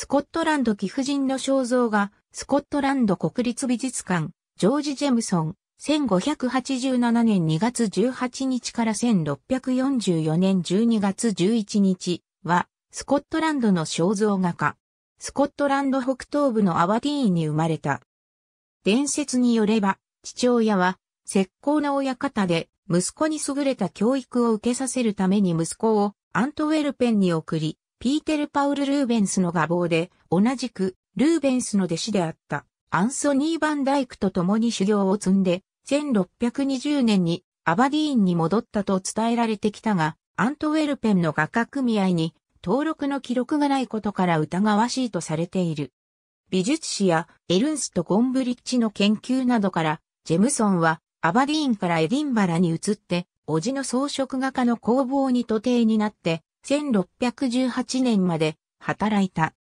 スコットランド貴婦人の肖像画、スコットランド国立美術館、ジョージ・ジェムソン、1587年2月18日から1644年12月11日は、スコットランドの肖像画家。スコットランド北東部のアワディーンに生まれた。伝説によれば、父親は、石膏の親方で、息子に優れた教育を受けさせるために息子をアントウェルペンに送り、ピーテル・パウル・ルーベンスの画房で、同じく、ルーベンスの弟子であった、アンソニー・バンダイクと共に修行を積んで、1620年にアバディーンに戻ったと伝えられてきたが、アントウェルペンの画家組合に登録の記録がないことから疑わしいとされている。美術史やエルンスとゴンブリッジの研究などから、ジェムソンはアバディーンからエディンバラに移って、叔父の装飾画家の工房に徒弟になって、1618年まで働いた。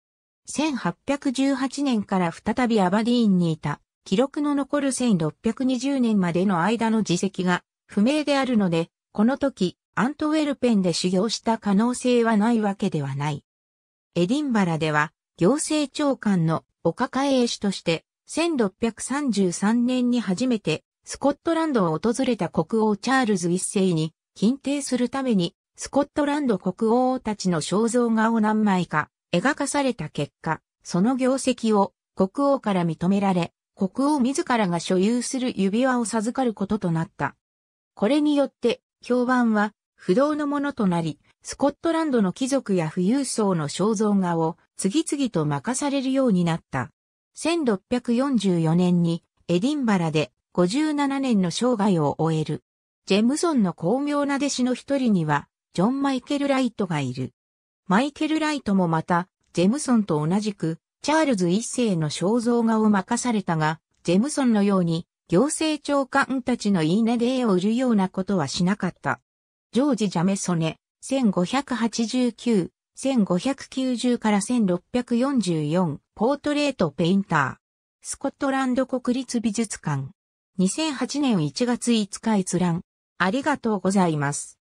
1818年から再びアバディーンにいた。記録の残る1620年までの間の自責が不明であるので、この時、アントウェルペンで修行した可能性はないわけではない。エディンバラでは、行政長官のお抱え絵師として、1633年に初めてスコットランドを訪れた国王チャールズ一世に、禁定するためにスコットランド国王たちの肖像画を何枚か描かされた結果、その業績を国王から認められ、国王自らが所有する指輪を授かることとなった。これによって評判は不動のものとなり、スコットランドの貴族や富裕層の肖像画を次々と任されるようになった。1644年にエディンバラで57年の生涯を終える。ジェムソンの巧妙な弟子の一人には、ジョン・マイケル・ライトがいる。マイケル・ライトもまた、ジェムソンと同じく、チャールズ一世の肖像画を任されたが、ジェムソンのように、行政長官たちのいいねで絵を売るようなことはしなかった。ジョージ・ジャメソネ、1589、1590から1644、ポートレート・ペインター。スコットランド国立美術館。2008年1月5日閲覧。ありがとうございます。